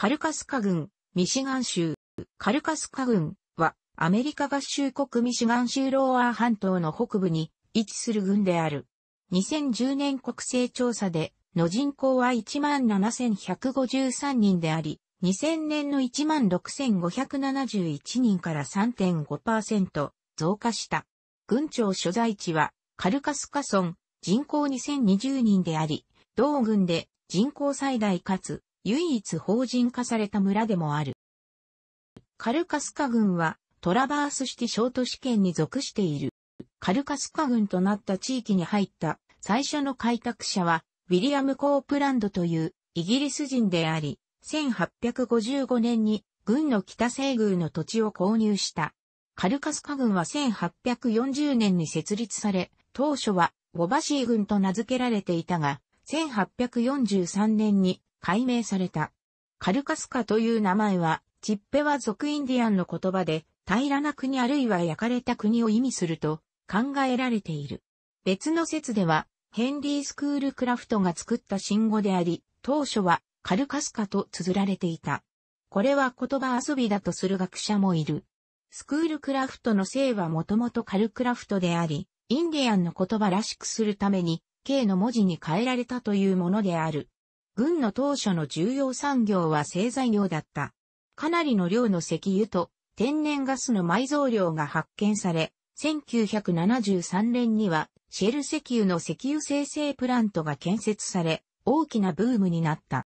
カルカスカ郡、ミシガン州。カルカスカ郡は、アメリカ合衆国ミシガン州ローアー半島の北部に位置する郡である。2010年国勢調査で、の人口は17,153人であり、2000年の16,571人から3.5%増加した。郡庁所在地はカルカスカ村人口2020人であり、同郡で人口最大かつ唯一法人化された村でもある。カルカスカ郡はトラバースシティ小都市圏に属している。カルカスカ郡となった地域に入った最初の開拓者はウィリアム・コープランドというイギリス人であり、1855年に軍の北西宮の土地を購入した。カルカスカ軍は1840年に設立され、当初はボバシー軍と名付けられていたが、1843年に改名された。カルカスカという名前は、チッペは族インディアンの言葉で、平らな国あるいは焼かれた国を意味すると考えられている。別の説では、ヘンリー・スクールクラフトが作った新語であり、当初はカルカスカと綴られていた。これは言葉遊びだとする学者もいる。スクールクラフトの姓はもともとカルクラフトであり、インディアンの言葉らしくするために、K の文字に変えられたというものである。軍の当初の重要産業は製材業だった。かなりの量の石油と天然ガスの埋蔵量が発見され、1973年にはシェル石油の石油生成プラントが建設され、大きなブームになった。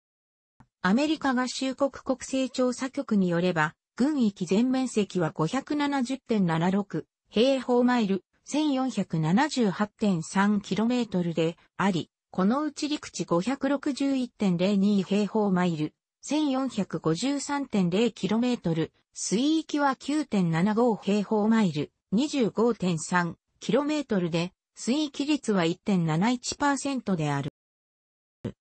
アメリカ合衆国国勢調査局によれば、軍域全面積は570.76平方マイル 1478.3km であり、このうち陸地561.02平方マイル、1453.0km、水域は9.75平方マイル、25.3km で、水域率は1.71%である。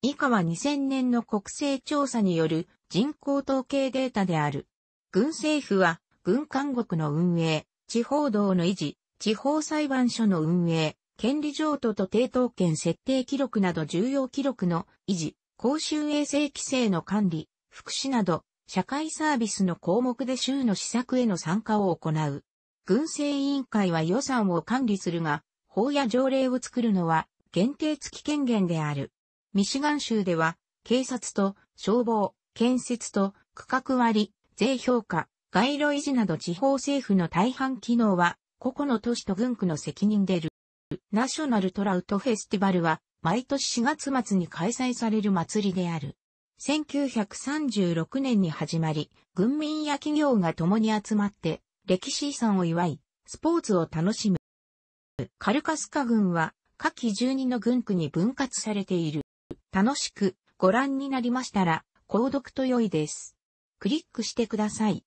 以下は2000年の国勢調査による人口統計データである。軍政府は、軍監獄の運営、地方道の維持、地方裁判所の運営、権利譲渡と抵当権設定記録など重要記録の維持、公衆衛生規制の管理、福祉など、社会サービスの項目で州の施策への参加を行う。軍政委員会は予算を管理するが、法や条例を作るのは限定付き権限である。ミシガン州では、警察と消防、建設と区画割、税評価、街路維持など地方政府の大半機能は、個々の都市と軍区の責任でる。ナショナルトラウトフェスティバルは毎年4月末に開催される祭りである。1936年に始まり、軍民や企業が共に集まって歴史遺産を祝い、スポーツを楽しむ。カルカスカ軍は下記12の軍区に分割されている。楽しくご覧になりましたら、購読と良いです。クリックしてください。